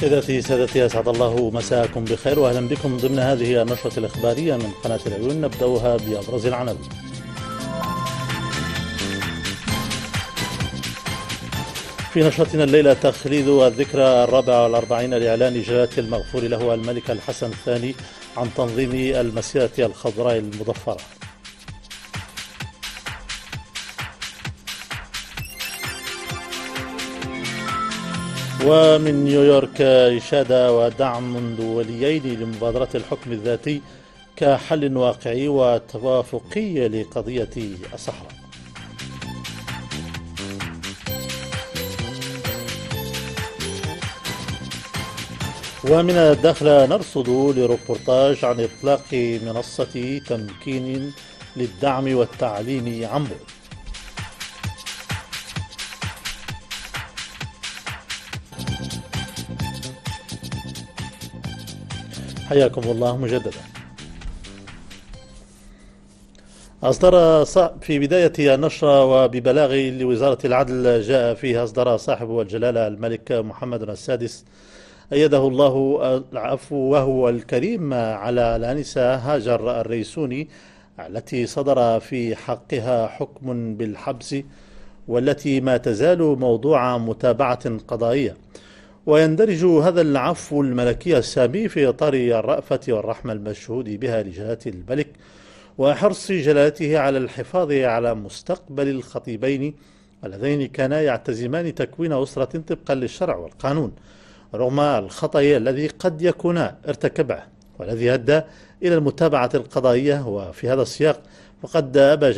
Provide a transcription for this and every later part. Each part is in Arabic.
سيداتي سادتي اسعد الله مساءكم بخير واهلا بكم ضمن هذه النشره الاخباريه من قناه العيون نبداها بابرز العناوين. في نشرتنا الليله تخليد الذكرى الرابعه والاربعين لاعلان جلاله المغفور له الملك الحسن الثاني عن تنظيم المسيره الخضراء المضفره. ومن نيويورك إشادة ودعم دوليين لمبادرة الحكم الذاتي كحل واقعي وتوافقي لقضية الصحراء ومن الداخل نرصد لروبورتاج عن إطلاق منصة تمكين للدعم والتعليم عن بعد حياكم الله مجددا أصدر في بداية النشرة وببلاغ لوزارة العدل جاء فيها أصدر صاحب الجلالة الملك محمد السادس أيده الله العفو وهو الكريم على الأنسة هاجر الريسوني التي صدر في حقها حكم بالحبس والتي ما تزال موضوع متابعة قضائية ويندرج هذا العفو الملكي السامي في إطار الرأفة والرحمة المشهود بها لجلالة الملك وحرص جلالته على الحفاظ على مستقبل الخطيبين اللذين كانا يعتزمان تكوين أسرة طبقا للشرع والقانون رغم الخطأ الذي قد يكونا ارتكبه والذي أدى إلى المتابعة القضائية وفي هذا السياق فقد أبى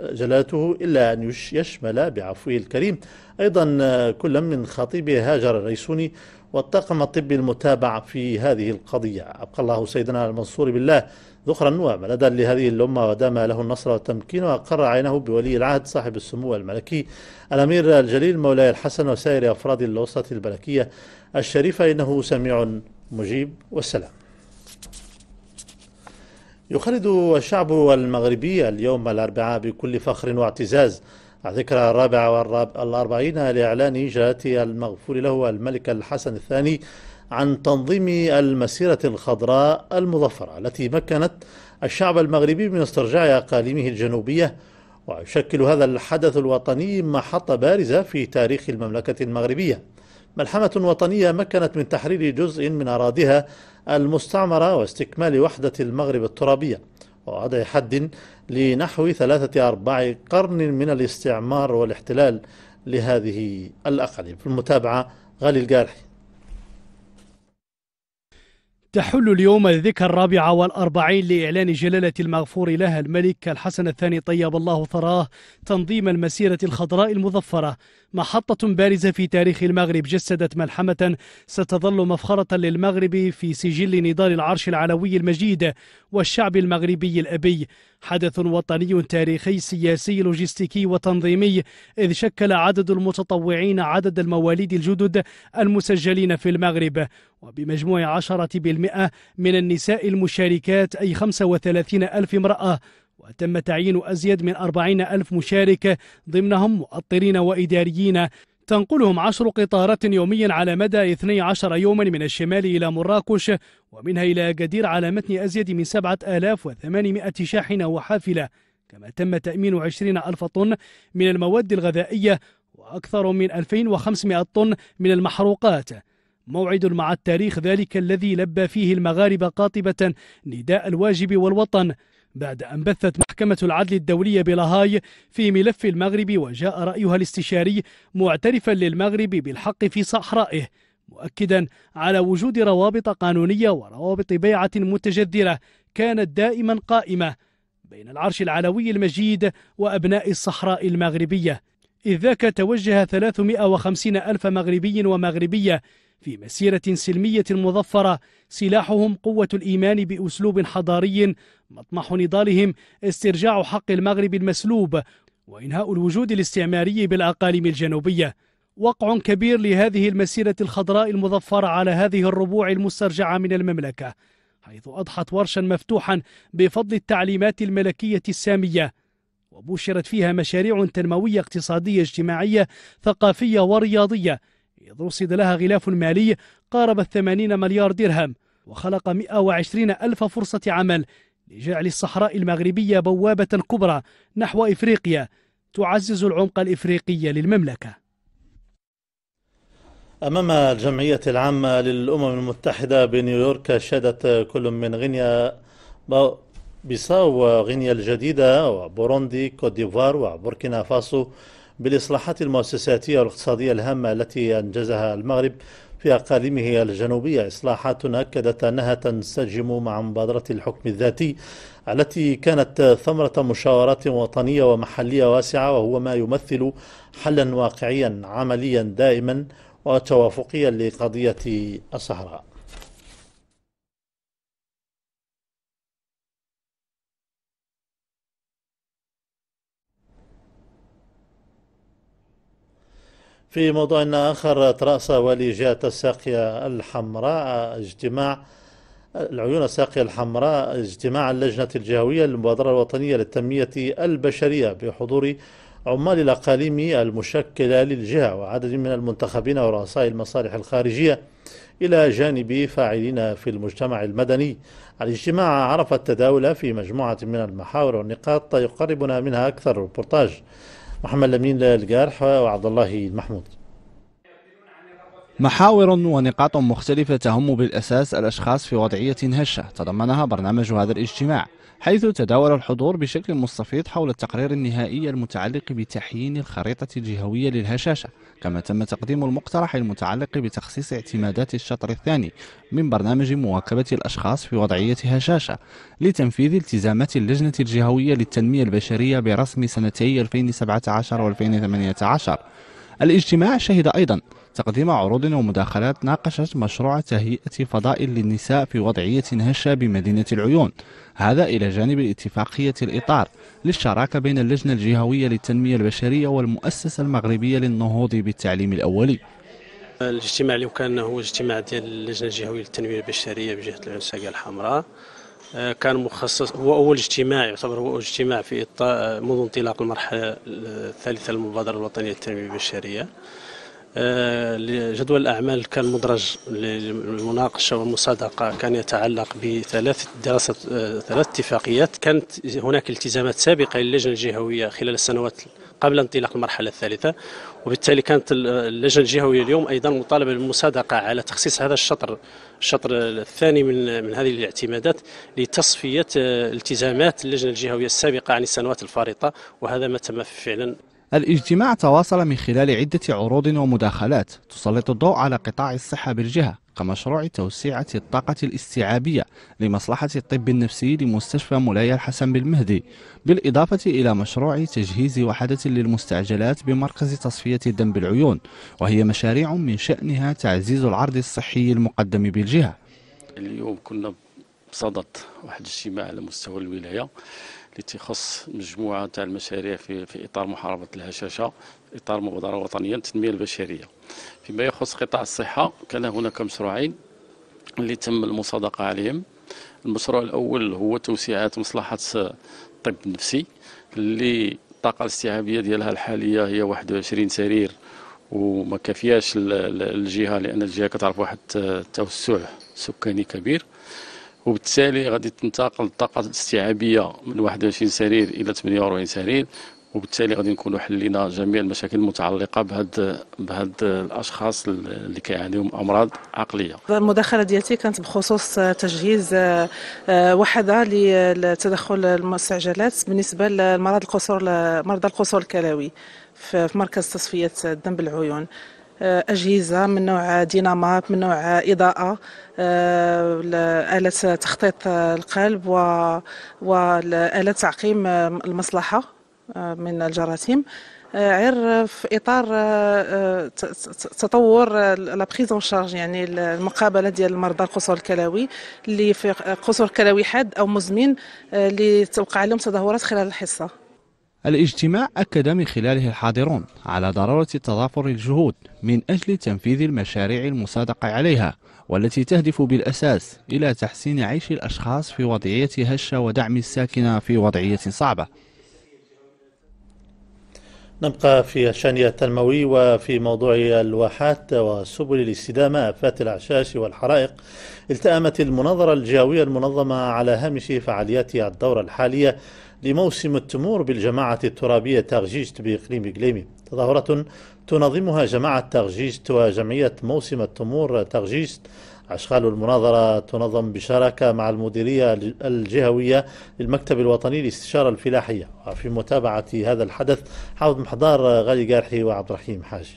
جلالته إلا أن يشمل بعفوه الكريم أيضا آه، كل من خطيب هاجر الريسوني والطاقم الطبي المتابع في هذه القضية أبقى الله سيدنا المنصور بالله ذخرا وملدا لهذه الأمة ودام له النصر والتمكين وأقر عينه بولي العهد صاحب السمو الملكي الأمير الجليل مولاي الحسن وسائر أفراد الأسرة الملكية الشريفة إنه سميع مجيب والسلام يخلد الشعب المغربي اليوم الأربعاء بكل فخر واعتزاز ذكرى الرابعة والأربعين لإعلان إجراءات المغفور له الملك الحسن الثاني عن تنظيم المسيرة الخضراء المظفرة التي مكنت الشعب المغربي من استرجاع أقاليمه الجنوبية ويشكل هذا الحدث الوطني محطة بارزة في تاريخ المملكة المغربية ملحمة وطنية مكنت من تحرير جزء من أراضيها المستعمرة واستكمال وحدة المغرب الترابية ووضع حد لنحو ثلاثة أرباع قرن من الاستعمار والاحتلال لهذه الأقاليم في المتابعة غالي الجارحي تحل اليوم الذكرى الرابعة والأربعين لإعلان جلالة المغفور لها الملك الحسن الثاني طيب الله ثراه تنظيم المسيرة الخضراء المظفرة محطة بارزة في تاريخ المغرب جسدت ملحمة ستظل مفخرة للمغرب في سجل نضال العرش العلوي المجيد والشعب المغربي الأبي حدث وطني تاريخي سياسي لوجستيكي وتنظيمي إذ شكل عدد المتطوعين عدد المواليد الجدد المسجلين في المغرب وبمجموع 10% من النساء المشاركات أي 35 ألف امرأة وتم تعيين أزيد من أربعين ألف مشارك ضمنهم مؤطرين وإداريين تنقلهم عشر قطارات يوميا على مدى 12 يوما من الشمال إلى مراكش ومنها إلى قدير على متن أزيد من 7800 شاحنة وحافلة كما تم تأمين 20 ألف طن من المواد الغذائية وأكثر من 2500 طن من المحروقات موعد مع التاريخ ذلك الذي لبى فيه المغاربة قاطبة نداء الواجب والوطن بعد أن بثت محكمة العدل الدولية بلاهاي في ملف المغرب وجاء رأيها الاستشاري معترفا للمغرب بالحق في صحرائه مؤكدا على وجود روابط قانونية وروابط بيعة متجذرة كانت دائما قائمة بين العرش العلوي المجيد وأبناء الصحراء المغربية إذ ذاك توجه 350 ألف مغربي ومغربية في مسيرة سلمية مظفرة سلاحهم قوة الإيمان بأسلوب حضاري مطمح نضالهم استرجاع حق المغرب المسلوب وإنهاء الوجود الاستعماري بالأقاليم الجنوبية وقع كبير لهذه المسيرة الخضراء المظفرة على هذه الربوع المسترجعة من المملكة حيث أضحت ورشا مفتوحا بفضل التعليمات الملكية السامية وبشرت فيها مشاريع تنموية اقتصادية اجتماعية ثقافية ورياضية إذ رصد لها غلاف مالي قارب الثمانين مليار درهم وخلق وعشرين ألف فرصة عمل لجعل الصحراء المغربية بوابة كبرى نحو إفريقيا تعزز العمق الإفريقي للمملكة أمام الجمعية العامة للأمم المتحدة بنيويورك شهدت كل من غينيا بيساو وغينيا الجديدة وبوروندي كوت ديفوار وبوركينا فاسو بالإصلاحات المؤسساتية والاقتصادية الهامة التي أنجزها المغرب في أقاليمه الجنوبية إصلاحات أكدت أنها تنسجم مع مبادرة الحكم الذاتي التي كانت ثمرة مشاورات وطنية ومحلية واسعة وهو ما يمثل حلا واقعيا عمليا دائما وتوافقيا لقضية الصحراء في موضوع آخر ترأس ولي جهة الساقية الحمراء اجتماع العيون الساقية الحمراء اجتماع اللجنة الجهوية للمبادرة الوطنية للتنمية البشرية بحضور عمال الأقاليم المشكلة للجهة وعدد من المنتخبين ورؤساء المصالح الخارجية إلى جانب فاعلين في المجتمع المدني الاجتماع عرف التداول في مجموعة من المحاور والنقاط يقربنا منها أكثر ريبورتاج محمد لمين الجارح وعبد الله المحمود محاور ونقاط مختلفة تهم بالأساس الأشخاص في وضعية هشة تضمنها برنامج هذا الاجتماع حيث تداول الحضور بشكل مستفيض حول التقرير النهائي المتعلق بتحيين الخريطة الجهوية للهشاشة كما تم تقديم المقترح المتعلق بتخصيص اعتمادات الشطر الثاني من برنامج مواكبة الأشخاص في وضعية هشاشة لتنفيذ التزامات اللجنة الجهوية للتنمية البشرية برسم سنتي 2017 و 2018 الاجتماع شهد أيضا تقديم عروض ومداخلات ناقشت مشروع تهيئة فضاء للنساء في وضعية هشة بمدينة العيون هذا إلى جانب اتفاقية الإطار للشراكة بين اللجنة الجهوية للتنمية البشرية والمؤسسة المغربية للنهوض بالتعليم الأولي الاجتماع اللي كان هو اجتماع ديال اللجنه الجهويه للتنميه البشريه بجهه العنساقه الحمراء آه، كان مخصص هو اول اجتماع يعتبر هو اول اجتماع في آه، منذ انطلاق المرحله الثالثه للمبادره الوطنيه للتنميه البشريه آه، جدول الأعمال كان مدرج للمناقشة والمصادقة كان يتعلق بثلاث دراسة ثلاث اتفاقيات كانت هناك التزامات سابقة للجنة الجهوية خلال السنوات قبل انطلاق المرحلة الثالثة وبالتالي كانت اللجنة الجهوية اليوم أيضا مطالبة بالمصادقة على تخصيص هذا الشطر الشطر الثاني من من هذه الاعتمادات لتصفيه آه، التزامات اللجنه الجهويه السابقه عن السنوات الفارطه وهذا ما تم فعلا الاجتماع تواصل من خلال عدة عروض ومداخلات تسلط الضوء على قطاع الصحة بالجهة كمشروع توسعة الطاقة الاستيعابية لمصلحة الطب النفسي لمستشفى مولاي الحسن بالمهدي بالإضافة إلى مشروع تجهيز وحدة للمستعجلات بمركز تصفية الدم بالعيون وهي مشاريع من شأنها تعزيز العرض الصحي المقدم بالجهة اليوم كنا بصدد واحد الاجتماع على مستوى الولاية اللي تيخص مجموعه تاع المشاريع في في اطار محاربه الهشاشه اطار مبادره وطنيه للتنميه البشريه فيما يخص قطاع الصحه كان هناك مشروعين اللي تم المصادقه عليهم المشروع الاول هو توسيعات مصلحه الطب النفسي اللي الطاقه الاستيعابيه ديالها الحاليه هي 21 سرير وما كافياش الجهه لان الجهه كتعرف واحد التوسع سكاني كبير وبالتالي غادي تنتقل الطاقه الاستيعابيه من 21 سرير الى 48 سرير وبالتالي غادي نكونوا حلينا جميع المشاكل المتعلقه بهاد بهاد الاشخاص اللي كيعانيو من امراض عقليه المداخله ديالتي كانت بخصوص تجهيز آه، آه، وحده لتدخل المستعجلات بالنسبه للمرض القصور مرضى القصور الكلوي في مركز تصفيه الدم بالعيون اجهزه من نوع دينامات من نوع اضاءه آه، آلة تخطيط القلب وآلة تعقيم المصلحة آه، من الجراثيم آه، غير في اطار تطور لا بريزون شارج يعني المقابله ديال مرضى القصور الكلوي اللي في قصور كلوي حاد او مزمن اللي توقع لهم تدهورات خلال الحصه الاجتماع أكد من خلاله الحاضرون على ضرورة تضافر الجهود من أجل تنفيذ المشاريع المصادقة عليها والتي تهدف بالأساس إلى تحسين عيش الأشخاص في وضعية هشة ودعم الساكنة في وضعية صعبة نبقى في شانية التنموي وفي موضوع الواحات وسبل الاستدامة آفات العشاش والحرائق التأمت المناظرة الجاوية المنظمة على هامش فعاليات الدورة الحالية لموسم التمور بالجماعة الترابية تغجيجت بإقليم قليمي تظاهرة تنظمها جماعة تغجيجت وجمعية موسم التمور تغجيجت أشغال المناظرة تنظم بشراكة مع المديرية الجهوية للمكتب الوطني للاستشارة الفلاحية وفي متابعة هذا الحدث حافظ محضار غالي قارحي وعبد الرحيم حاج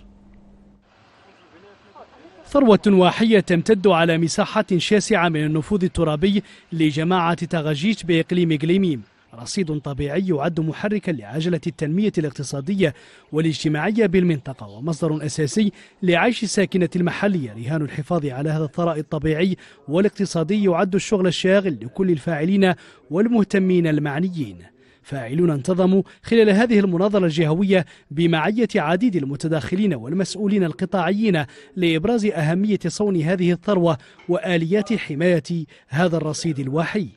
ثروة واحية تمتد على مساحة شاسعة من النفوذ الترابي لجماعة تغجيش بإقليم قليميم رصيد طبيعي يعد محركا لعجلة التنمية الاقتصادية والاجتماعية بالمنطقة ومصدر أساسي لعيش الساكنة المحلية رهان الحفاظ على هذا الثراء الطبيعي والاقتصادي يعد الشغل الشاغل لكل الفاعلين والمهتمين المعنيين فاعلون انتظموا خلال هذه المناظرة الجهوية بمعية عديد المتداخلين والمسؤولين القطاعيين لإبراز أهمية صون هذه الثروة وآليات حماية هذا الرصيد الوحيد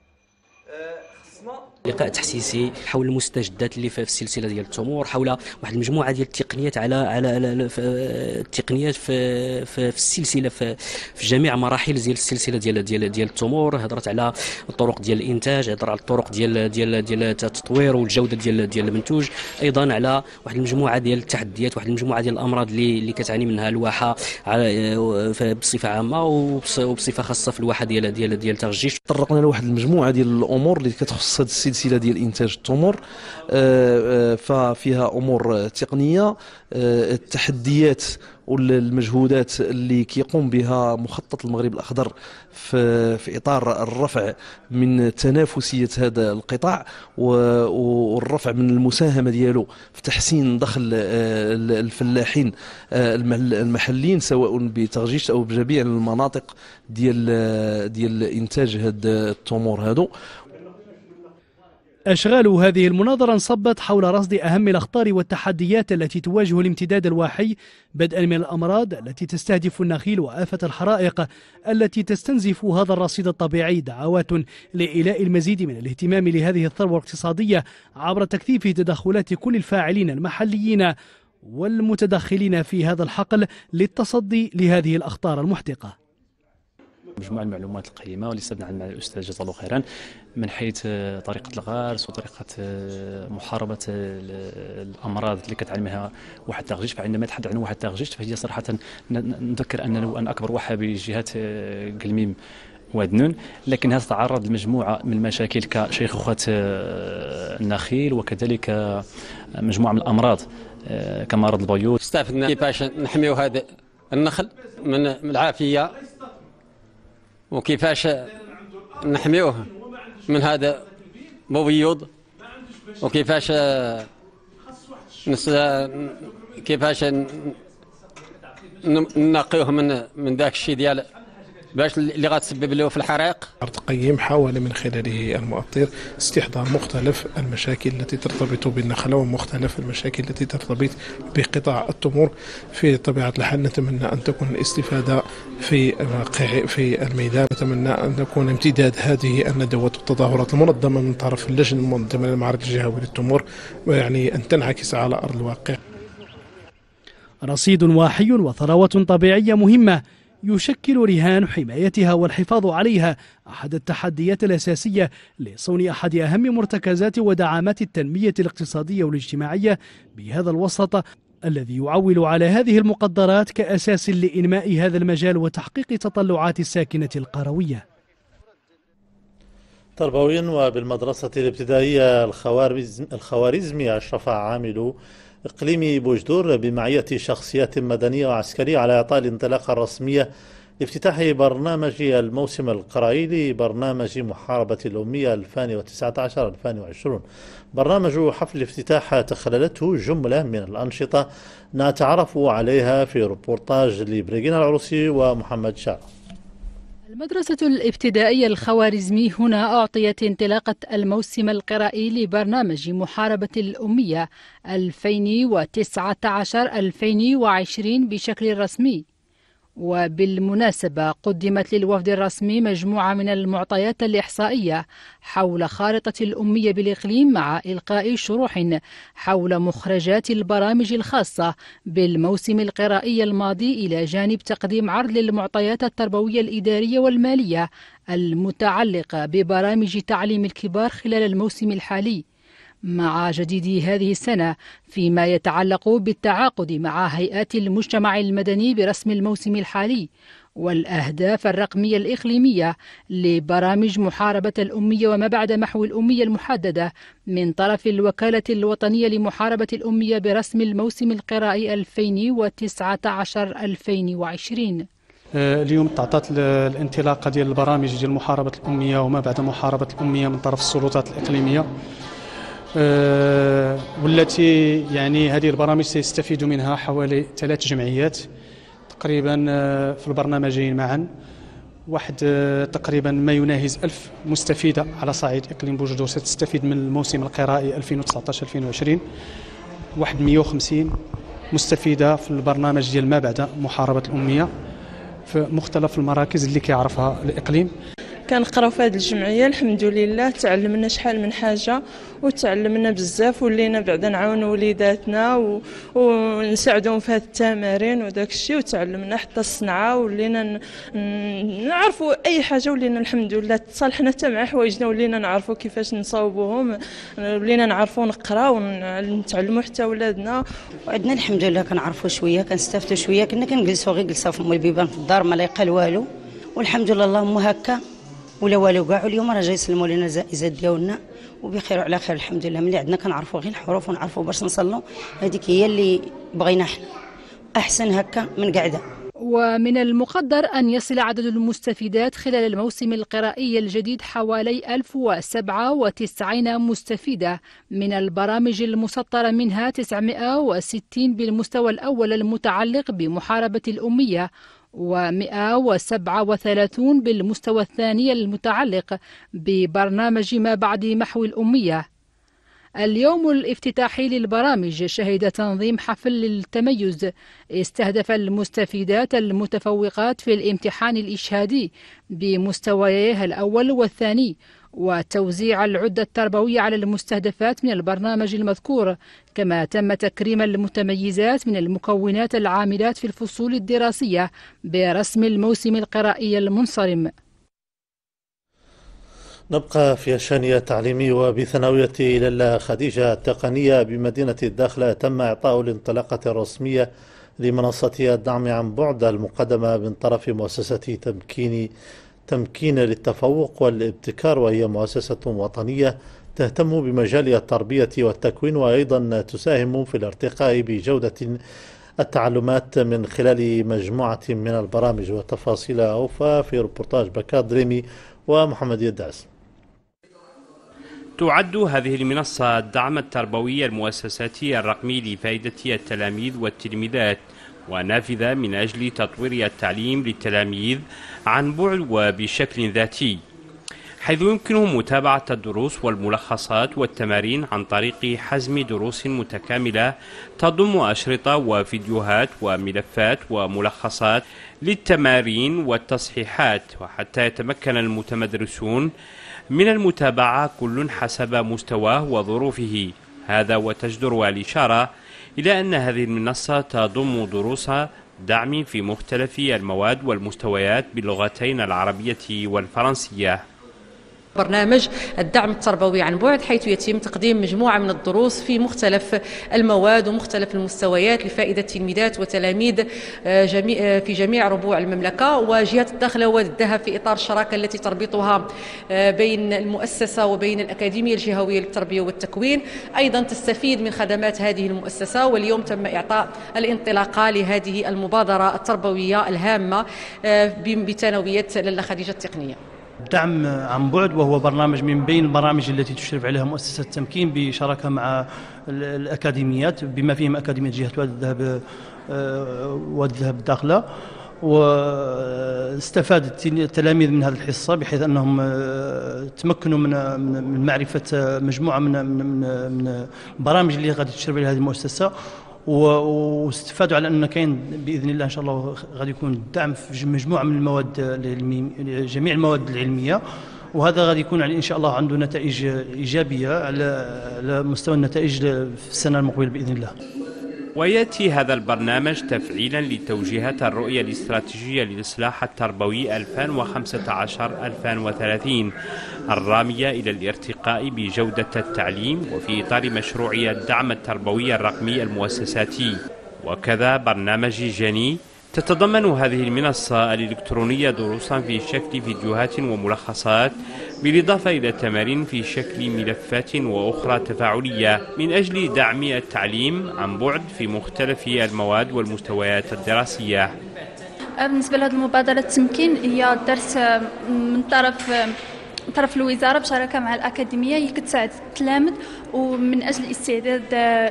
لقاء تحسيسي حول المستجدات اللي في السلسله ديال التمور حول واحد المجموعه ديال التقنيات على على, على التقنيات في, في, في السلسله في, في جميع مراحل ديال السلسله ديال ديال ديال التمور هضرت على الطرق ديال الانتاج هضرت على الطرق ديال ديال ديال التطوير والجوده ديال ديال المنتوج ايضا على واحد المجموعه ديال التحديات واحد المجموعه ديال الامراض اللي اللي كتعاني منها الواحه على بصفه عامه وبصفه خاصه في الواحه ديال ديال ديال ترجيش تطرقنا لواحد المجموعه ديال الامور اللي كتخص هذه السلسله ديال انتاج التمر آه، آه، ففيها امور تقنيه آه، التحديات والمجهودات اللي كيقوم بها مخطط المغرب الاخضر في, في اطار الرفع من تنافسيه هذا القطاع والرفع من المساهمه ديالو في تحسين دخل آه، الفلاحين آه، المحليين سواء بتغجيش او بجميع المناطق ديال آه، ديال انتاج هاد التمور هادو أشغال هذه المناظرة انصبت حول رصد أهم الأخطار والتحديات التي تواجه الامتداد الواحي بدءا من الأمراض التي تستهدف النخيل وآفة الحرائق التي تستنزف هذا الرصيد الطبيعي دعوات لإيلاء المزيد من الاهتمام لهذه الثروة الاقتصادية عبر تكثيف تدخلات كل الفاعلين المحليين والمتدخلين في هذا الحقل للتصدي لهذه الأخطار المحدقة مجموعه المعلومات القيمه واللي استفدنا عنها الاستاذ جزاه الله خيرا من حيث طريقه الغرس وطريقه آه، محاربه الامراض اللي كتعلمها واحد التغجيش فعندما نتحدث عن واحد التغجيش فهي صراحه نذكر اننا ان اكبر واحد بجهه آه، قلميم ودنون لكنها تتعرض لمجموعه من المشاكل كشيخوخه آه، النخيل وكذلك مجموعه من الامراض كمرض البيوت استفدنا كيفاش نحميو هذا النخل من العافيه وكيفاش نحميوه من هذا مبيض وكيفاش نس... كيفاش نقيوه من من ذاك الشيء ديال باش اللي غتسبب له في الحرائق تقيم حاول من خلاله المؤطر استحضار مختلف المشاكل التي ترتبط بالنخله ومختلف المشاكل التي ترتبط بقطاع التمور في طبيعه الحال نتمنى ان تكون الاستفاده في في الميدان نتمنى ان تكون امتداد هذه الندوات والتظاهرات المنظمه من طرف اللجنه المنظمه للمعرض الجهوي للتمور ويعني ان تنعكس على ارض الواقع رصيد واحي وثروه طبيعيه مهمه يشكل رهان حمايتها والحفاظ عليها أحد التحديات الأساسية لصون أحد أهم مرتكزات ودعامات التنمية الاقتصادية والاجتماعية بهذا الوسط الذي يعول على هذه المقدرات كأساس لإنماء هذا المجال وتحقيق تطلعات الساكنة القروية تربويا وبالمدرسة الابتدائية الخوارزمي أشرف عامل إقليمي بوجدور بمعية شخصيات مدنية وعسكرية على إعطاء الانطلاقة الرسمية لافتتاح برنامج الموسم القرائي لبرنامج محاربة الأمية 2019-2020 برنامج حفل افتتاح تخللته جملة من الأنشطة نتعرف عليها في روبورتاج لبريجينا العروسي ومحمد شاق المدرسة الابتدائية الخوارزمي هنا أعطيت انطلاقة الموسم القرائي لبرنامج محاربة الأمية 2019-2020 بشكل رسمي وبالمناسبة قدمت للوفد الرسمي مجموعة من المعطيات الإحصائية حول خارطة الأمية بالإقليم مع إلقاء شروح حول مخرجات البرامج الخاصة بالموسم القرائي الماضي إلى جانب تقديم عرض للمعطيات التربوية الإدارية والمالية المتعلقة ببرامج تعليم الكبار خلال الموسم الحالي مع جديد هذه السنة فيما يتعلق بالتعاقد مع هيئات المجتمع المدني برسم الموسم الحالي والأهداف الرقمية الإقليمية لبرامج محاربة الأمية وما بعد محو الأمية المحددة من طرف الوكالة الوطنية لمحاربة الأمية برسم الموسم القرائي 2019-2020 آه، اليوم تعطات الانطلاقه ديال البرامج ديال محاربه الاميه وما بعد محاربه الاميه من طرف السلطات الاقليميه آه، والتي يعني هذه البرامج سيستفيد منها حوالي ثلاث جمعيات تقريبا آه، في البرنامجين معا واحد آه، تقريبا ما يناهز ألف مستفيدة على صعيد إقليم بوجدو ستستفيد من الموسم القرائي 2019-2020 واحد 150 مستفيدة في البرنامج ديال ما بعد محاربة الأمية في مختلف المراكز اللي كيعرفها الإقليم كنقراو في هذه الجمعيه الحمد لله تعلمنا شحال من حاجه وتعلمنا بزاف ولينا بعدا نعاونوا وليداتنا و... ونساعدهم في هذه التمارين وداك الشيء وتعلمنا حتى الصنعه ولينا ن... نعرفوا اي حاجه ولينا الحمد لله تصالحنا حتى مع حوايجنا ولينا نعرفوا كيفاش نصاوبوهم ولينا نعرفوا نقراو ونتعلموا حتى ولادنا وعندنا الحمد لله كنعرفوا شويه كنستافدوا شويه كنا كنجلسوا غير جلسه في ام البيبان في الدار ما لا يقال والو والحمد لله اللهم هكا ولا والو كاع اليوم راه جاي يسلموا لنا الجائزات ديالنا وبخير وعلى خير الحمد لله ملي عندنا كنعرفوا غير الحروف ونعرفوا باش نصلوا هذيك هي اللي بغينا حنا احسن هكا من قاعده ومن المقدر أن يصل عدد المستفيدات خلال الموسم القرائي الجديد حوالي 1097 مستفيدة من البرامج المسطرة منها 960 بالمستوى الأول المتعلق بمحاربة الأمية و137 بالمستوى الثاني المتعلق ببرنامج ما بعد محو الأمية اليوم الافتتاحي للبرامج شهد تنظيم حفل للتميز استهدف المستفيدات المتفوقات في الامتحان الإشهادي بمستوياه الأول والثاني وتوزيع العدة التربوية على المستهدفات من البرنامج المذكور كما تم تكريم المتميزات من المكونات العاملات في الفصول الدراسية برسم الموسم القرائي المنصرم نبقى في الشانية التعليمي وبثانوية إلى خديجة التقنية بمدينة الداخلة تم إعطاء الانطلاقة الرسمية لمنصة الدعم عن بعد المقدمة من طرف مؤسسة تمكين تمكين للتفوق والابتكار وهي مؤسسة وطنية تهتم بمجال التربية والتكوين وأيضا تساهم في الارتقاء بجودة التعلمات من خلال مجموعة من البرامج وتفاصيل أوفى في ربورتاج بكار دريمي ومحمد يداس تعد هذه المنصة الدعم التربوي المؤسساتي الرقمي لفائدة التلاميذ والتلميذات ونافذة من أجل تطوير التعليم للتلاميذ عن بعد وبشكل ذاتي حيث يمكنهم متابعة الدروس والملخصات والتمارين عن طريق حزم دروس متكاملة تضم أشرطة وفيديوهات وملفات وملخصات للتمارين والتصحيحات وحتى يتمكن المتمدرسون من المتابعة كل حسب مستواه وظروفه هذا وتجدر الإشارة إلى أن هذه المنصة تضم دروس دعم في مختلف المواد والمستويات باللغتين العربية والفرنسية برنامج الدعم التربوي عن بعد حيث يتم تقديم مجموعة من الدروس في مختلف المواد ومختلف المستويات لفائدة تلميذات وتلاميذ آه، آه، في جميع ربوع المملكة وجهة الدخل والذهب في إطار الشراكة التي تربطها آه، بين المؤسسة وبين الأكاديمية الجهوية للتربية والتكوين أيضا تستفيد من خدمات هذه المؤسسة واليوم تم إعطاء الانطلاقة لهذه المبادرة التربوية الهامة بثانوية للا خديجة التقنية دعم عن بعد وهو برنامج من بين البرامج التي تشرف عليها مؤسسة التمكين بشراكة مع الأكاديميات بما فيهم أكاديمية جهة وادي الذهب آه، وادي الذهب الداخلة واستفاد التلاميذ من هذه الحصة بحيث أنهم آه، تمكنوا من من معرفة آه، مجموعة من من من البرامج اللي غادي تشرف عليها هذه المؤسسة واستفادوا على ان كاين باذن الله ان شاء الله غادي يكون دعم في مجموعه من المواد جميع المواد العلميه وهذا غادي يكون ان شاء الله عنده نتائج ايجابيه على على مستوى النتائج في السنه المقبله باذن الله ويأتي هذا البرنامج تفعيلا لتوجيهات الرؤية الاستراتيجية للإصلاح التربوي 2015-2030 الرامية إلى الارتقاء بجودة التعليم وفي إطار مشروعية الدعم التربوي الرقمي المؤسساتي وكذا برنامج جني تتضمن هذه المنصة الإلكترونية دروسا في شكل فيديوهات وملخصات بالإضافة إلى تمارين في شكل ملفات وأخرى تفاعلية من أجل دعم التعليم عن بعد في مختلف المواد والمستويات الدراسية آه، بالنسبة لهذه المبادرة التمكين هي درس آه، من طرف آه، طرف الوزاره بشراكه مع الاكاديميه هي كتساعد التلامذ ومن اجل الاستعداد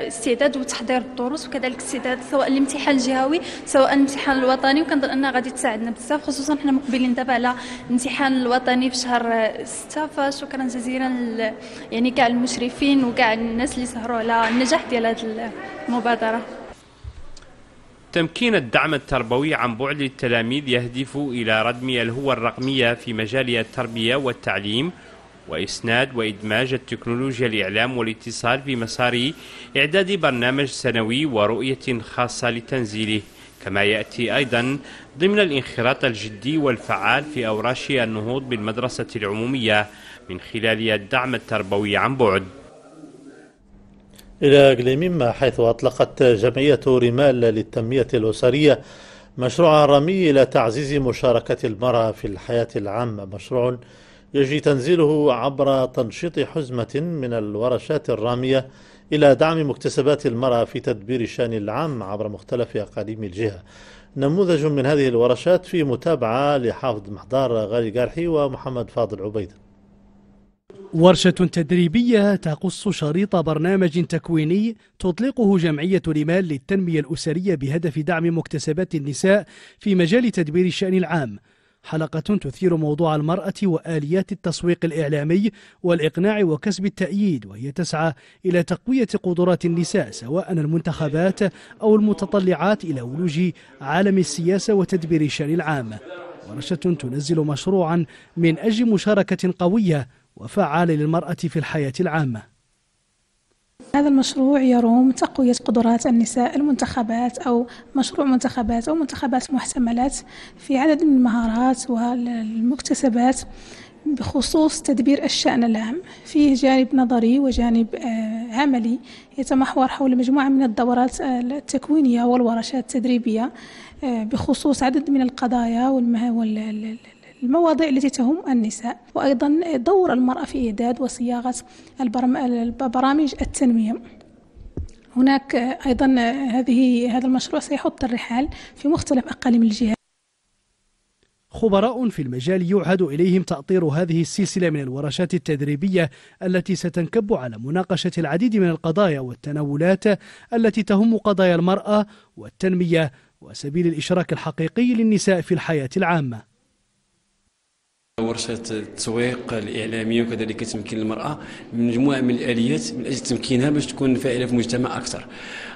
استعداد وتحضير الدروس وكذلك استعداد سواء الامتحان الجهوي سواء الامتحان الوطني وكنظن انها غادي تساعدنا بزاف خصوصا حنا مقبلين دابا على الامتحان الوطني في شهر 6 فشكرا جزيلا يعني كاع المشرفين وكاع الناس اللي سهروا على النجاح ديال هذه المبادره تمكين الدعم التربوي عن بعد التلاميذ يهدف إلى ردم الهوة الرقمية في مجال التربية والتعليم وإسناد وإدماج التكنولوجيا الإعلام والاتصال في مسار إعداد برنامج سنوي ورؤية خاصة لتنزيله كما يأتي أيضا ضمن الانخراط الجدي والفعال في أوراش النهوض بالمدرسة العمومية من خلال الدعم التربوي عن بعد إلى إقليم حيث أطلقت جمعية رمال للتنمية الأسرية مشروع رمي إلى تعزيز مشاركة المرأة في الحياة العامة مشروع يجري تنزيله عبر تنشيط حزمة من الورشات الرامية إلى دعم مكتسبات المرأة في تدبير الشأن العام عبر مختلف أقاليم الجهة نموذج من هذه الورشات في متابعة لحافظ محضار غالي قرحي ومحمد فاضل عبيدة ورشة تدريبية تقص شريط برنامج تكويني تطلقه جمعية رمال للتنمية الأسرية بهدف دعم مكتسبات النساء في مجال تدبير الشأن العام حلقة تثير موضوع المرأة وآليات التسويق الإعلامي والإقناع وكسب التأييد وهي تسعى إلى تقوية قدرات النساء سواء المنتخبات أو المتطلعات إلى ولوج عالم السياسة وتدبير الشأن العام ورشة تنزل مشروعا من أجل مشاركة قوية وفعال للمرأة في الحياة العامة هذا المشروع يروم تقوية قدرات النساء المنتخبات أو مشروع منتخبات أو منتخبات محتملات في عدد من المهارات والمكتسبات بخصوص تدبير الشأن العام فيه جانب نظري وجانب آه، عملي يتمحور حول مجموعة من الدورات آه، التكوينية والورشات التدريبية آه، بخصوص عدد من القضايا المواضيع التي تهم النساء وأيضا دور المرأة في إعداد وصياغة البرامج التنمية هناك أيضا هذه هذا المشروع سيحط الرحال في مختلف أقاليم الجهة خبراء في المجال يعهد إليهم تأطير هذه السلسلة من الورشات التدريبية التي ستنكب على مناقشة العديد من القضايا والتناولات التي تهم قضايا المرأة والتنمية وسبيل الإشراك الحقيقي للنساء في الحياة العامة ورشه التسويق الاعلاميه وكذلك تمكين المراه مجموعه من الاليات من اجل تمكينها باش تكون فاعله في المجتمع اكثر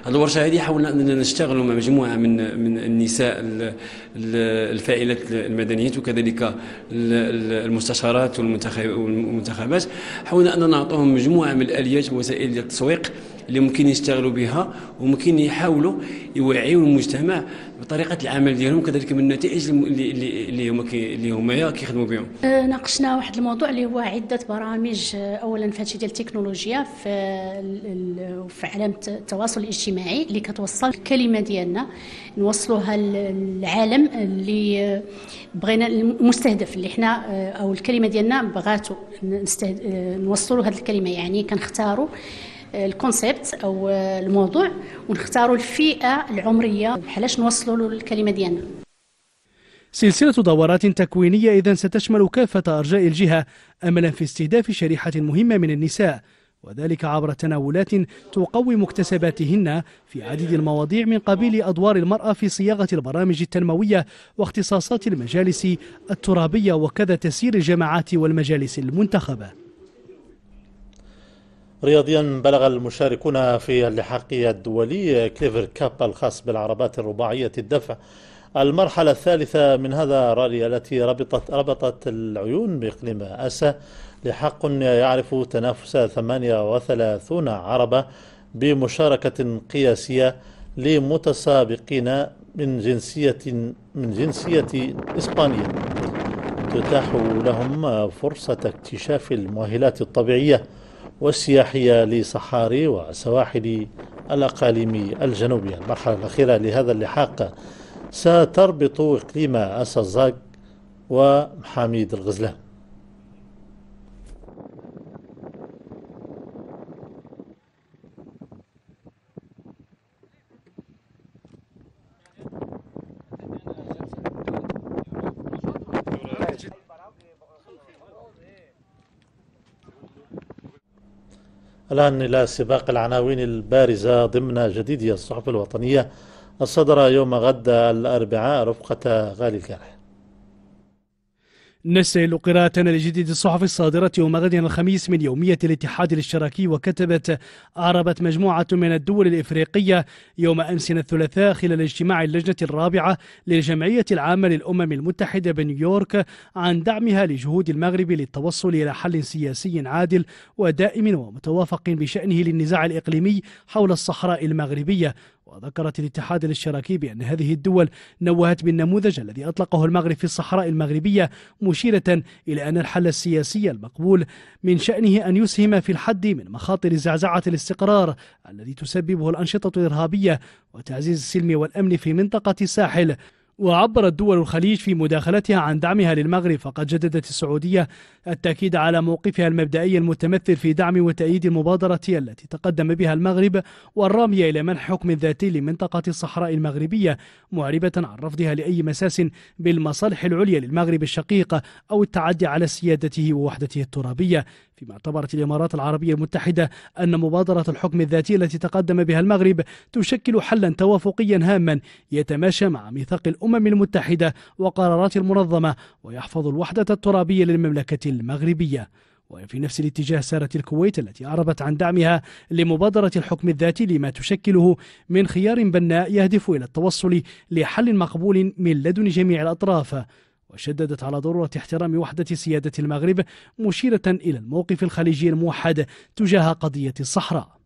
هذه الورشه هذه حاولنا اننا نشتغلوا مع مجموعه من من النساء الفاعلات المدنيات وكذلك المستشارات والمنتخبات حاولنا اننا نعطوهم مجموعه من الاليات ووسائل التسويق اللي ممكن يشتغلوا بها وممكن يحاولوا يوعيوا المجتمع بطريقه العمل ديالهم كذلك من النتائج اللي اللي هما اللي هما كيخدموا بهم أه، ناقشنا واحد الموضوع اللي هو عده برامج أه، اولا في هادشي ديال التكنولوجيا في في عالم التواصل الاجتماعي اللي كتوصل الكلمه ديالنا نوصلوها للعالم اللي أه، بغينا المستهدف اللي حنا او الكلمه ديالنا بغاتو نوصلوا هذه الكلمه يعني كنختاروا الكونسيبت او الموضوع ونختاروا الفئه العمريه بحالاش نوصلوا للكلمه الكلمه ديالنا سلسلة دورات تكوينية إذا ستشمل كافة أرجاء الجهة أملا في استهداف شريحة مهمة من النساء وذلك عبر تناولات تقوي مكتسباتهن في عديد المواضيع من قبيل أدوار المرأة في صياغة البرامج التنموية واختصاصات المجالس الترابية وكذا تسيير الجماعات والمجالس المنتخبة رياضيا بلغ المشاركون في اللحاق الدولي كليفر كاب الخاص بالعربات الرباعية الدفع المرحلة الثالثة من هذا الرالي التي ربطت ربطت العيون بإقليم أسا لحق يعرف تنافس 38 عربة بمشاركة قياسية لمتسابقين من جنسية من جنسية إسبانية تتاح لهم فرصة اكتشاف المؤهلات الطبيعية والسياحية لصحاري وسواحل الأقاليم الجنوبية المرحلة الأخيرة لهذا اللحاق ستربط إقليم أسازاك ومحاميد الغزلان الآن إلى سباق العناوين البارزة ضمن جديدية الصحف الوطنية الصدر يوم غد الأربعاء رفقة غالي الجرح نسأل قراءتنا لجديد الصحف الصادرة يوم غد الخميس من يومية الاتحاد الاشتراكي وكتبت أعربت مجموعة من الدول الإفريقية يوم أمس الثلاثاء خلال اجتماع اللجنة الرابعة للجمعية العامة للأمم المتحدة بنيويورك عن دعمها لجهود المغرب للتوصل إلى حل سياسي عادل ودائم ومتوافق بشأنه للنزاع الإقليمي حول الصحراء المغربية وذكرت الاتحاد الاشتراكي بأن هذه الدول نوهت بالنموذج الذي أطلقه المغرب في الصحراء المغربية مشيرة إلى أن الحل السياسي المقبول من شأنه أن يسهم في الحد من مخاطر زعزعة الاستقرار الذي تسببه الأنشطة الإرهابية وتعزيز السلم والأمن في منطقة الساحل وعبرت دول الخليج في مداخلتها عن دعمها للمغرب فقد جددت السعودية التأكيد على موقفها المبدئي المتمثل في دعم وتأييد المبادرة التي تقدم بها المغرب والرامية إلى منح حكم ذاتي لمنطقة الصحراء المغربية معربة عن رفضها لأي مساس بالمصالح العليا للمغرب الشقيق أو التعدي على سيادته ووحدته الترابية فيما اعتبرت الإمارات العربية المتحدة أن مبادرة الحكم الذاتي التي تقدم بها المغرب تشكل حلا توافقيا هاما يتماشى مع ميثاق الأمم المتحدة وقرارات المنظمة ويحفظ الوحدة الترابية للمملكة المغربية وفي نفس الاتجاه سارت الكويت التي أعربت عن دعمها لمبادرة الحكم الذاتي لما تشكله من خيار بناء يهدف إلى التوصل لحل مقبول من لدن جميع الأطراف وشددت على ضرورة احترام وحدة سيادة المغرب مشيرة إلى الموقف الخليجي الموحد تجاه قضية الصحراء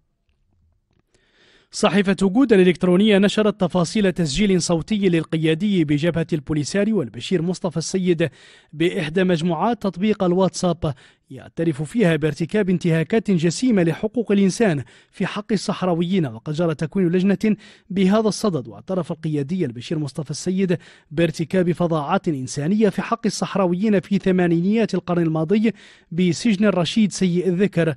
صحيفة جودة الإلكترونية نشرت تفاصيل تسجيل صوتي للقيادي بجبهة البوليساري والبشير مصطفى السيد بإحدى مجموعات تطبيق الواتساب يعترف فيها بارتكاب انتهاكات جسيمة لحقوق الإنسان في حق الصحراويين وقد جرى تكوين لجنة بهذا الصدد واعترف القيادي البشير مصطفى السيد بارتكاب فظاعات إنسانية في حق الصحراويين في ثمانينيات القرن الماضي بسجن الرشيد سيء الذكر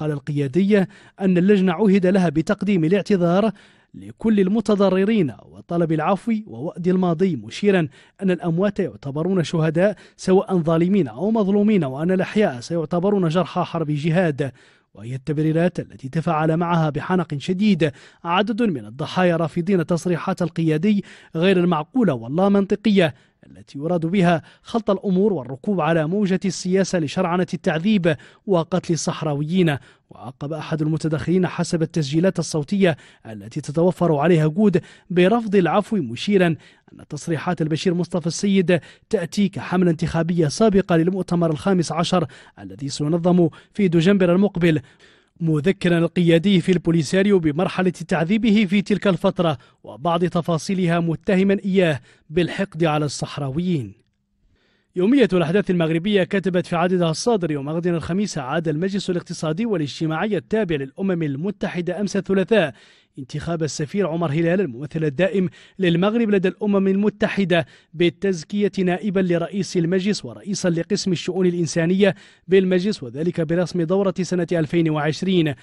قال القيادية أن اللجنة عهد لها بتقديم الاعتذار لكل المتضررين وطلب العفو ووأد الماضي مشيرا أن الأموات يعتبرون شهداء سواء ظالمين أو مظلومين وأن الأحياء سيعتبرون جرحى حرب جهاد وهي التبريرات التي تفاعل معها بحنق شديد عدد من الضحايا رافضين تصريحات القيادي غير المعقولة واللا منطقية التي يراد بها خلط الأمور والركوب على موجة السياسة لشرعنة التعذيب وقتل الصحراويين وعقب أحد المتدخلين حسب التسجيلات الصوتية التي تتوفر عليها جود برفض العفو مشيرا أن تصريحات البشير مصطفى السيد تأتي كحملة انتخابية سابقة للمؤتمر الخامس عشر الذي سينظم في دجنبر المقبل مذكرا القيادي في البوليساريو بمرحلة تعذيبه في تلك الفترة وبعض تفاصيلها متهما إياه بالحقد على الصحراويين يومية الأحداث المغربية كتبت في عددها الصادر يوم غد الخميس عاد المجلس الاقتصادي والاجتماعي التابع للأمم المتحدة أمس الثلاثاء انتخاب السفير عمر هلال الممثل الدائم للمغرب لدى الأمم المتحدة بالتزكية نائبا لرئيس المجلس ورئيسا لقسم الشؤون الإنسانية بالمجلس وذلك برسم دورة سنة 2020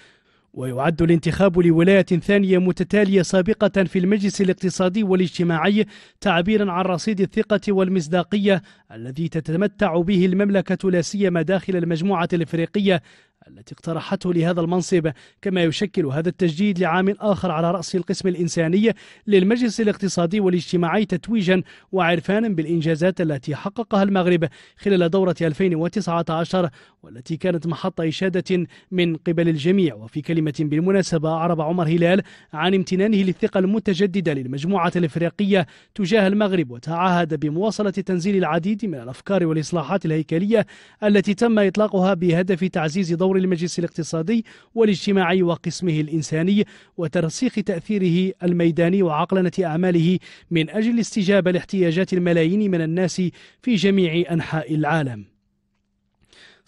ويعد الانتخاب لولاية ثانية متتالية سابقة في المجلس الاقتصادي والاجتماعي تعبيرا عن رصيد الثقة والمصداقية الذي تتمتع به المملكة لا سيما داخل المجموعة الإفريقية التي اقترحته لهذا المنصب كما يشكل هذا التجديد لعام آخر على رأس القسم الإنساني للمجلس الاقتصادي والاجتماعي تتويجا وعرفانا بالإنجازات التي حققها المغرب خلال دورة 2019 والتي كانت محط إشادة من قبل الجميع وفي كلمة بالمناسبة أعرب عمر هلال عن امتنانه للثقة المتجددة للمجموعة الإفريقية تجاه المغرب وتعهد بمواصلة تنزيل العديد من الأفكار والإصلاحات الهيكلية التي تم إطلاقها بهدف تعزيز دور أمور المجلس الاقتصادي والاجتماعي وقسمه الإنساني وترسيخ تأثيره الميداني وعقلنة أعماله من أجل الاستجابة لاحتياجات الملايين من الناس في جميع أنحاء العالم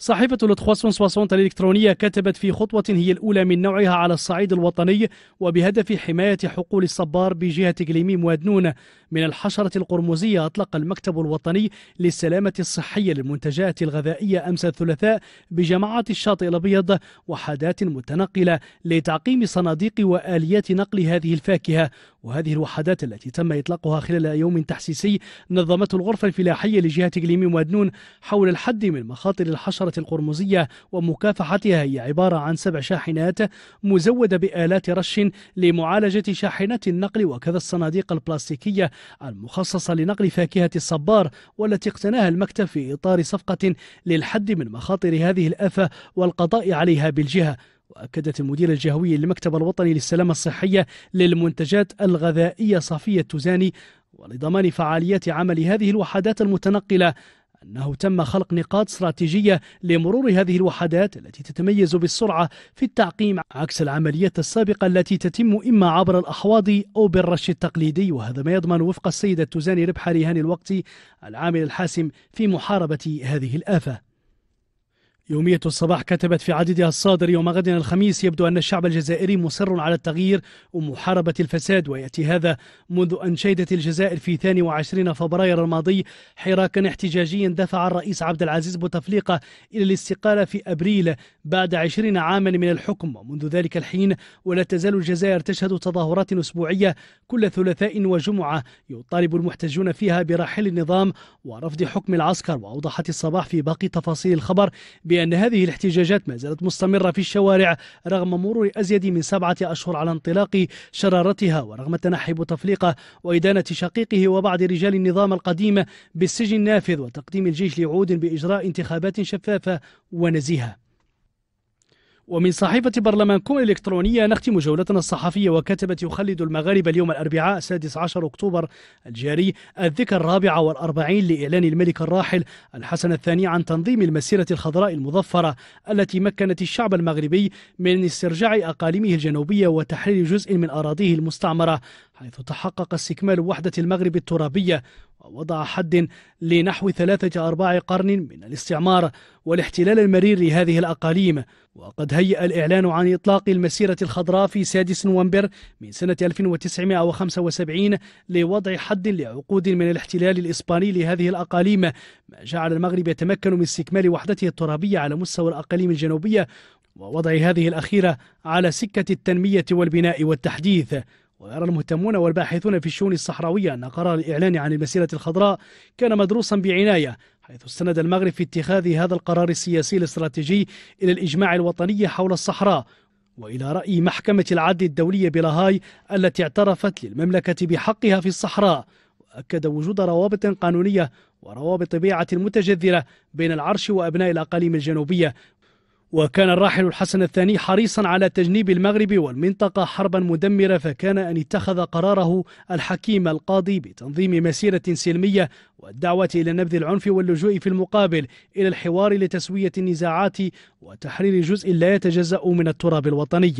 صحيفة ال 360 الإلكترونية كتبت في خطوة هي الأولى من نوعها على الصعيد الوطني وبهدف حماية حقول الصبار بجهة إقليم وادنون من الحشرة القرمزية أطلق المكتب الوطني للسلامة الصحية للمنتجات الغذائية أمس الثلاثاء بجماعة الشاطئ الأبيض وحدات متنقلة لتعقيم صناديق وآليات نقل هذه الفاكهة وهذه الوحدات التي تم إطلاقها خلال يوم تحسيسي نظمته الغرفة الفلاحية لجهة إقليم وادنون حول الحد من مخاطر الحشرة الحضارة القرمزية ومكافحتها هي عبارة عن سبع شاحنات مزودة بآلات رش لمعالجة شاحنات النقل وكذا الصناديق البلاستيكية المخصصة لنقل فاكهة الصبار والتي اقتناها المكتب في إطار صفقة للحد من مخاطر هذه الآفة والقضاء عليها بالجهة وأكدت المدير الجهوي للمكتب الوطني للسلامة الصحية للمنتجات الغذائية صفية تزاني ولضمان فعاليات عمل هذه الوحدات المتنقلة أنه تم خلق نقاط استراتيجية لمرور هذه الوحدات التي تتميز بالسرعة في التعقيم عكس العمليات السابقة التي تتم إما عبر الأحواض أو بالرش التقليدي وهذا ما يضمن وفق السيدة توزاني ربح رهان الوقت العامل الحاسم في محاربة هذه الآفة يومية الصباح كتبت في عددها الصادر يوم غد الخميس يبدو أن الشعب الجزائري مصر على التغيير ومحاربة الفساد ويأتي هذا منذ أن شهدت الجزائر في 22 فبراير الماضي حراكا احتجاجيا دفع الرئيس عبد العزيز بوتفليقة إلى الاستقالة في أبريل بعد 20 عاما من الحكم ومنذ ذلك الحين ولا تزال الجزائر تشهد تظاهرات أسبوعية كل ثلاثاء وجمعة يطالب المحتجون فيها برحيل النظام ورفض حكم العسكر وأوضحت الصباح في باقي تفاصيل الخبر بأن أن هذه الاحتجاجات ما زالت مستمرة في الشوارع رغم مرور أزيد من سبعة أشهر على انطلاق شرارتها ورغم تنحي بوتفليقة وإدانة شقيقه وبعض رجال النظام القديم بالسجن النافذ وتقديم الجيش لعود بإجراء انتخابات شفافة ونزيهة ومن صحيفة كون الإلكترونية نختم جولتنا الصحفية وكتبة يخلد المغاربة اليوم الأربعاء 16 أكتوبر الجاري الذكرى الرابعة والأربعين لإعلان الملك الراحل الحسن الثاني عن تنظيم المسيرة الخضراء المظفرة التي مكنت الشعب المغربي من استرجاع أقاليمه الجنوبية وتحرير جزء من أراضيه المستعمرة حيث تحقق استكمال وحدة المغرب الترابية ووضع حد لنحو ثلاثة أرباع قرن من الاستعمار والاحتلال المرير لهذه الأقاليم وقد هيأ الإعلان عن إطلاق المسيرة الخضراء في سادس نوفمبر من سنة 1975 لوضع حد لعقود من الاحتلال الإسباني لهذه الأقاليم ما جعل المغرب يتمكن من استكمال وحدته الترابية على مستوى الأقاليم الجنوبية ووضع هذه الأخيرة على سكة التنمية والبناء والتحديث ويرى المهتمون والباحثون في الشؤون الصحراوية أن قرار الإعلان عن المسيرة الخضراء كان مدروسا بعناية حيث استند المغرب في اتخاذ هذا القرار السياسي الاستراتيجي إلى الإجماع الوطني حول الصحراء وإلى رأي محكمة العدل الدولية بلاهاي التي اعترفت للمملكة بحقها في الصحراء وأكد وجود روابط قانونية وروابط بيعة متجذرة بين العرش وأبناء الأقاليم الجنوبية وكان الراحل الحسن الثاني حريصا على تجنيب المغرب والمنطقة حربا مدمرة فكان أن اتخذ قراره الحكيم القاضي بتنظيم مسيرة سلمية والدعوة إلى نبذ العنف واللجوء في المقابل إلى الحوار لتسوية النزاعات وتحرير جزء لا يتجزأ من التراب الوطني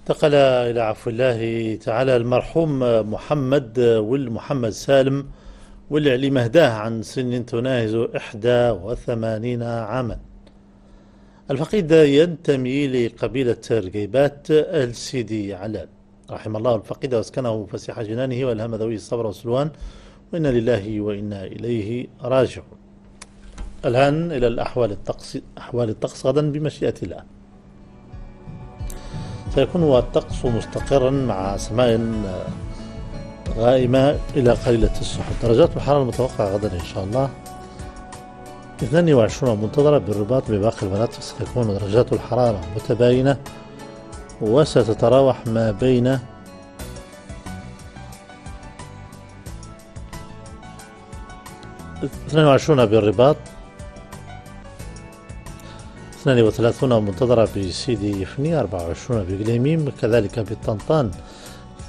انتقل إلى عفو الله تعالى المرحوم محمد والمحمد محمد سالم ولعلي مهداه عن سن تناهز إحدى وثمانين عاما الفقيد ينتمي لقبيلة رقيبات السيدي علال رحم الله الفقيد واسكنه فسيح جنانه والهم ذوي الصبر والسلوان وإنا لله وإنا إليه راجعون الآن إلى الأحوال الطقس أحوال الطقس غدا بمشيئة الله سيكون الطقس مستقرا مع سماء غائمة إلى قليلة السحب درجات الحرارة المتوقعة غدا إن شاء الله 22 منتظرة بالرباط بباقي المناطق ستكون درجات الحرارة متباينة وستتراوح ما بين 22 وعشرون بالرباط اثنان وثلاثون منتظرة بسيدي يفني أربعة وعشرون بقليميم كذلك بطنطان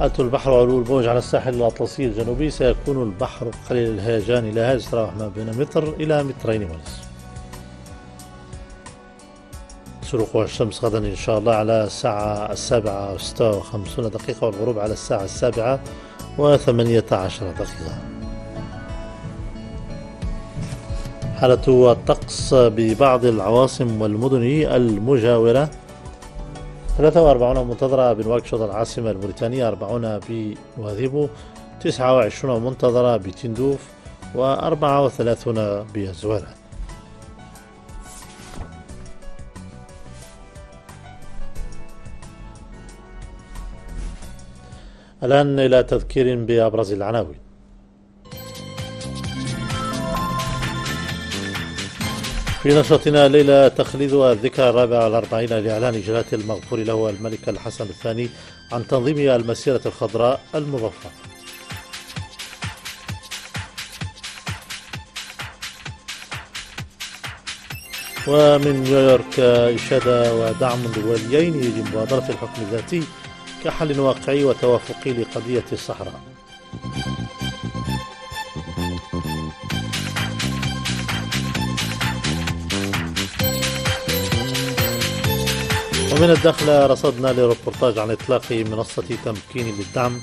حتى البحر علو الموج على الساحل الأطلسي الجنوبي سيكون البحر قليل الهيجان إلى هذا تراوح ما بين متر إلى مترين ونصف شروق الشمس غدا إن شاء الله على الساعة السابعة وستة وخمسون دقيقة والغروب على الساعة السابعة وثمانية عشر دقيقة حالة الطقس ببعض العواصم والمدن المجاورة 43 منتظرة بنواكشوط العاصمة الموريتانية 40 بنواذيبو 29 منتظرة بتندوف و34 بزوالة الآن إلى تذكير بأبرز العناوين في نشرتنا الليلة تخليد الذكرى الرابعة والأربعين لإعلان إجراءات المغفور له الملك الحسن الثاني عن تنظيم المسيرة الخضراء المظفرة ومن نيويورك إشادة ودعم دوليين لمبادرة الحكم الذاتي كحل واقعي وتوافقي لقضية الصحراء ومن الداخل رصدنا لربورتاج عن إطلاق منصة تمكين للدعم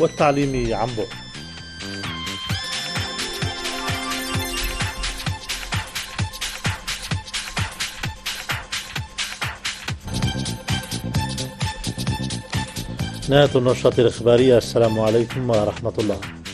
والتعليم عن بعد نهاية النشاط الإخبارية السلام عليكم ورحمة الله